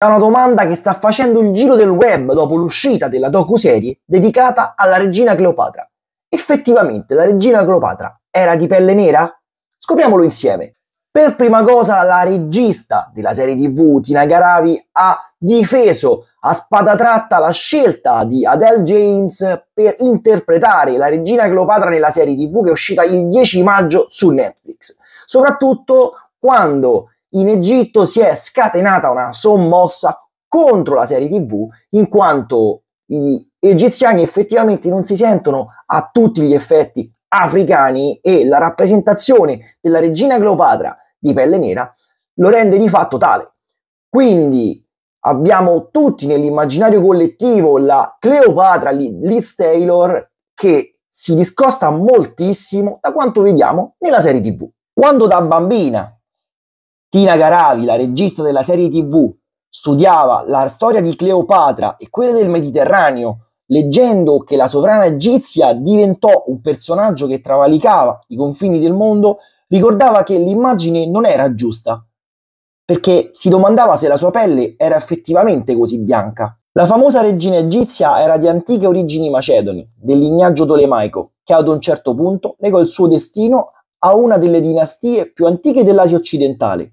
È una domanda che sta facendo il giro del web dopo l'uscita della docu-serie dedicata alla regina Cleopatra. Effettivamente la regina Cleopatra era di pelle nera? Scopriamolo insieme. Per prima cosa la regista della serie tv Tina Garavi ha difeso a spada tratta la scelta di Adele James per interpretare la regina Cleopatra nella serie tv che è uscita il 10 maggio su Netflix. Soprattutto quando in Egitto si è scatenata una sommossa contro la serie TV in quanto gli egiziani effettivamente non si sentono a tutti gli effetti africani e la rappresentazione della regina Cleopatra di pelle nera lo rende di fatto tale. Quindi abbiamo tutti nell'immaginario collettivo la Cleopatra Liz Taylor che si discosta moltissimo da quanto vediamo nella serie TV. Quando da bambina Tina Garavi, la regista della serie TV, studiava la storia di Cleopatra e quella del Mediterraneo, leggendo che la sovrana egizia diventò un personaggio che travalicava i confini del mondo, ricordava che l'immagine non era giusta, perché si domandava se la sua pelle era effettivamente così bianca. La famosa regina egizia era di antiche origini macedoni, del lignaggio tolemaico, che ad un certo punto legò il suo destino a una delle dinastie più antiche dell'Asia occidentale,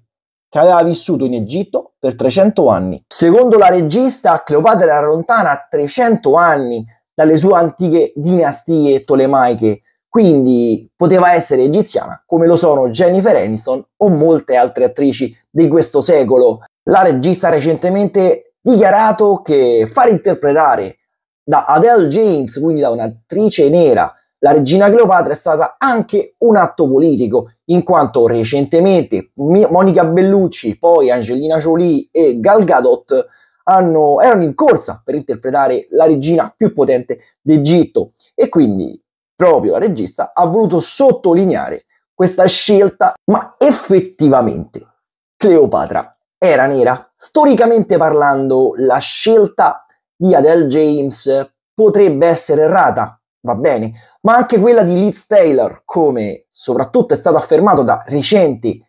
che aveva vissuto in Egitto per 300 anni. Secondo la regista, Cleopatra era lontana 300 anni dalle sue antiche dinastie tolemaiche, quindi poteva essere egiziana come lo sono Jennifer Aniston o molte altre attrici di questo secolo. La regista ha recentemente dichiarato che far interpretare da Adele James, quindi da un'attrice nera, la regina Cleopatra è stata anche un atto politico, in quanto recentemente Monica Bellucci, poi Angelina Jolie e Gal Gadot hanno, erano in corsa per interpretare la regina più potente d'Egitto e quindi proprio la regista ha voluto sottolineare questa scelta, ma effettivamente Cleopatra era nera. Storicamente parlando, la scelta di Adele James potrebbe essere errata, va bene, ma anche quella di Liz Taylor, come soprattutto è stato affermato da recenti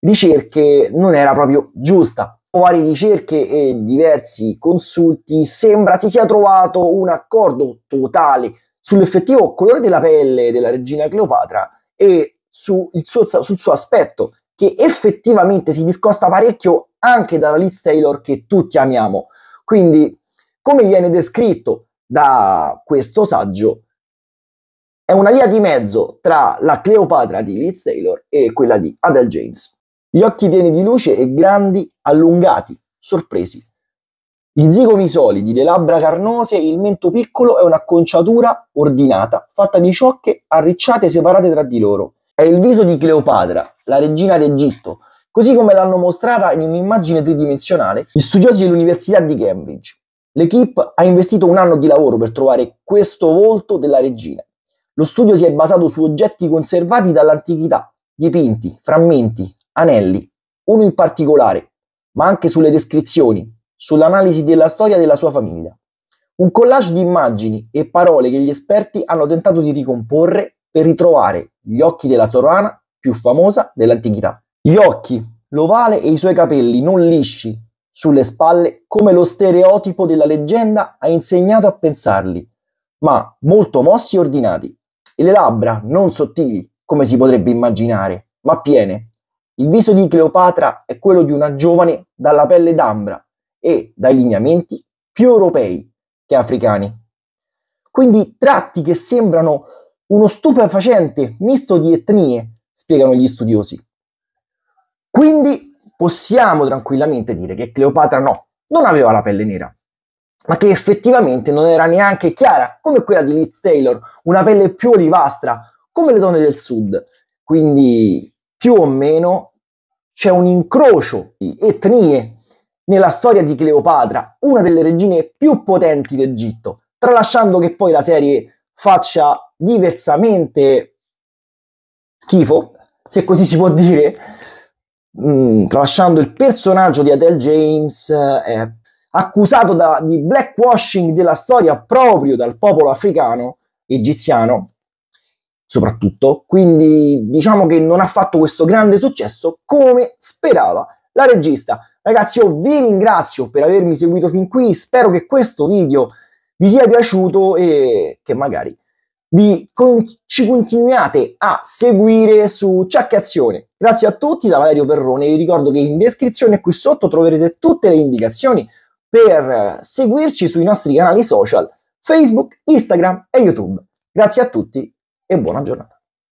ricerche, non era proprio giusta. Varie ricerche e diversi consulti sembra si sia trovato un accordo totale sull'effettivo colore della pelle della regina Cleopatra e su suo, sul suo aspetto, che effettivamente si discosta parecchio anche dalla Liz Taylor che tutti amiamo. Quindi, come viene descritto da questo saggio, è una via di mezzo tra la Cleopatra di Liz Taylor e quella di Adele James. Gli occhi pieni di luce e grandi, allungati, sorpresi. Gli zigomi solidi, le labbra carnose il mento piccolo è un'acconciatura ordinata, fatta di ciocche arricciate separate tra di loro. È il viso di Cleopatra, la regina d'Egitto, così come l'hanno mostrata in un'immagine tridimensionale gli studiosi dell'Università di Cambridge. L'equipe ha investito un anno di lavoro per trovare questo volto della regina, lo studio si è basato su oggetti conservati dall'antichità, dipinti, frammenti, anelli, uno in particolare, ma anche sulle descrizioni, sull'analisi della storia della sua famiglia. Un collage di immagini e parole che gli esperti hanno tentato di ricomporre per ritrovare gli occhi della Sorana più famosa dell'antichità. Gli occhi, l'ovale e i suoi capelli non lisci sulle spalle come lo stereotipo della leggenda ha insegnato a pensarli, ma molto mossi e ordinati e le labbra non sottili, come si potrebbe immaginare, ma piene. Il viso di Cleopatra è quello di una giovane dalla pelle d'ambra e dai lineamenti più europei che africani. Quindi tratti che sembrano uno stupefacente misto di etnie, spiegano gli studiosi. Quindi possiamo tranquillamente dire che Cleopatra no, non aveva la pelle nera, ma che effettivamente non era neanche chiara, come quella di Liz Taylor, una pelle più olivastra, come le donne del sud. Quindi più o meno c'è un incrocio di etnie nella storia di Cleopatra, una delle regine più potenti d'Egitto, tralasciando che poi la serie faccia diversamente schifo, se così si può dire, mm, tralasciando il personaggio di Adele James, eh, accusato da, di blackwashing della storia proprio dal popolo africano, egiziano soprattutto, quindi diciamo che non ha fatto questo grande successo come sperava la regista. Ragazzi, io vi ringrazio per avermi seguito fin qui, spero che questo video vi sia piaciuto e che magari vi con- ci continuiate a seguire su Ciaccazione. Grazie a tutti da Valerio Perrone, vi ricordo che in descrizione qui sotto troverete tutte le indicazioni per seguirci sui nostri canali social Facebook, Instagram e YouTube. Grazie a tutti e buona giornata.